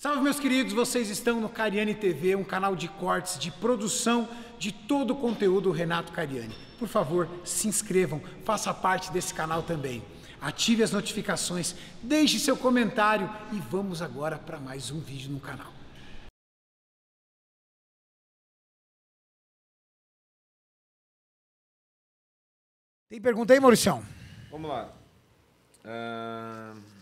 Salve, meus queridos, vocês estão no Cariani TV, um canal de cortes, de produção de todo o conteúdo do Renato Cariani. Por favor, se inscrevam, faça parte desse canal também. Ative as notificações, deixe seu comentário e vamos agora para mais um vídeo no canal. Tem pergunta aí, Mauricião? Vamos lá. Uh...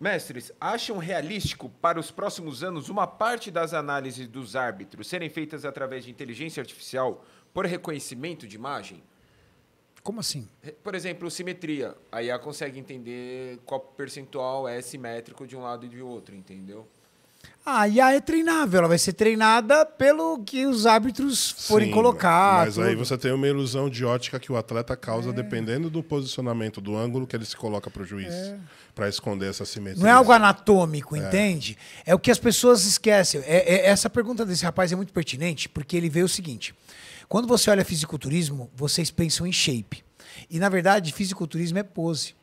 Mestres, acham realístico para os próximos anos uma parte das análises dos árbitros serem feitas através de inteligência artificial por reconhecimento de imagem? Como assim? Por exemplo, simetria. A IA consegue entender qual percentual é simétrico de um lado e do outro, entendeu? Ah, a IA é treinável, ela vai ser treinada pelo que os árbitros forem Sim, colocar. Mas tudo. aí você tem uma ilusão de ótica que o atleta causa é. dependendo do posicionamento, do ângulo que ele se coloca para o juiz, é. para esconder essa simetria. Não é algo anatômico, é. entende? É o que as pessoas esquecem. É, é, essa pergunta desse rapaz é muito pertinente, porque ele vê o seguinte: quando você olha fisiculturismo, vocês pensam em shape. E na verdade, fisiculturismo é pose.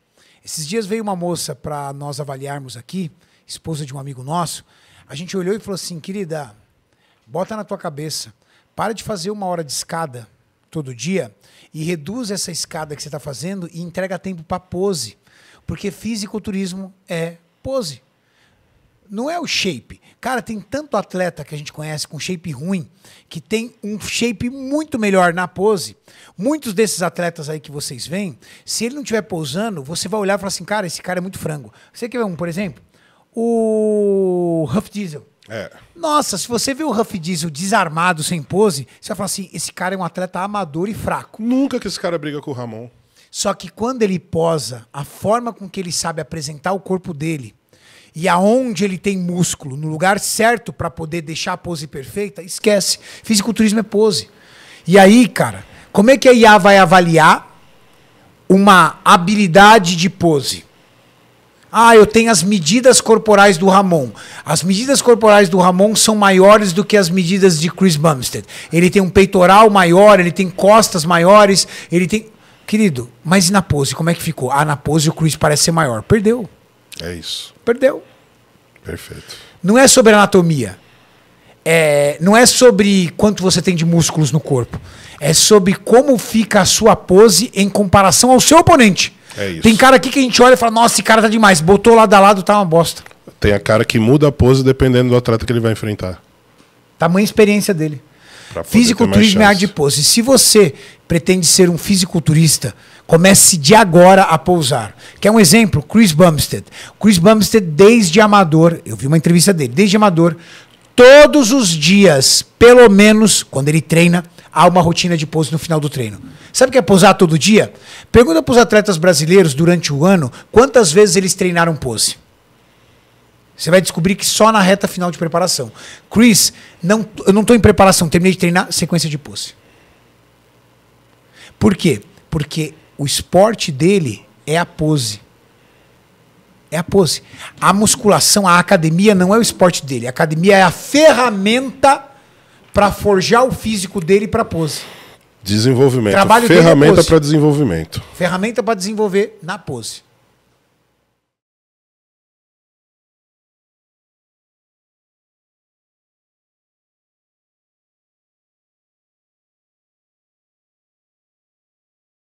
Esses dias veio uma moça para nós avaliarmos aqui, esposa de um amigo nosso a gente olhou e falou assim, querida, bota na tua cabeça, para de fazer uma hora de escada todo dia e reduz essa escada que você está fazendo e entrega tempo para pose. Porque fisiculturismo é pose. Não é o shape. Cara, tem tanto atleta que a gente conhece com shape ruim, que tem um shape muito melhor na pose. Muitos desses atletas aí que vocês veem, se ele não estiver pousando, você vai olhar e falar assim, cara, esse cara é muito frango. Você quer ver um, por exemplo? o Huff Diesel. É. Nossa, se você vê o Huff Diesel desarmado, sem pose, você vai falar assim: esse cara é um atleta amador e fraco. Nunca que esse cara briga com o Ramon. Só que quando ele posa, a forma com que ele sabe apresentar o corpo dele e aonde ele tem músculo, no lugar certo para poder deixar a pose perfeita, esquece. Fisiculturismo é pose. E aí, cara, como é que a IA vai avaliar uma habilidade de pose? Ah, eu tenho as medidas corporais do Ramon. As medidas corporais do Ramon são maiores do que as medidas de Chris Bumstead. Ele tem um peitoral maior, ele tem costas maiores, ele tem. Querido, mas e na pose? Como é que ficou? Ah, na pose o Chris parece ser maior. Perdeu. É isso. Perdeu. Perfeito. Não é sobre anatomia. É, não é sobre quanto você tem de músculos no corpo. É sobre como fica a sua pose em comparação ao seu oponente. É isso. Tem cara aqui que a gente olha e fala, nossa, esse cara tá demais. Botou lado a lado, tá uma bosta. Tem a cara que muda a pose dependendo do atleta que ele vai enfrentar. Tamanha experiência dele. Fisiculturismo é arte de pose. Se você pretende ser um fisiculturista, comece de agora a pousar. Quer um exemplo? Chris Bumstead. Chris Bumstead, desde amador, eu vi uma entrevista dele, desde amador, todos os dias, pelo menos quando ele treina, há uma rotina de pose no final do treino. Sabe o que é posar todo dia? Pergunta para os atletas brasileiros durante o ano quantas vezes eles treinaram pose. Você vai descobrir que só na reta final de preparação. Chris, não, eu não estou em preparação, terminei de treinar, sequência de pose. Por quê? Porque o esporte dele é a pose. É a pose. A musculação, a academia não é o esporte dele. A academia é a ferramenta para forjar o físico dele para pose. Desenvolvimento. Trabalho é Ferramenta para desenvolvimento. Ferramenta para desenvolver na pose.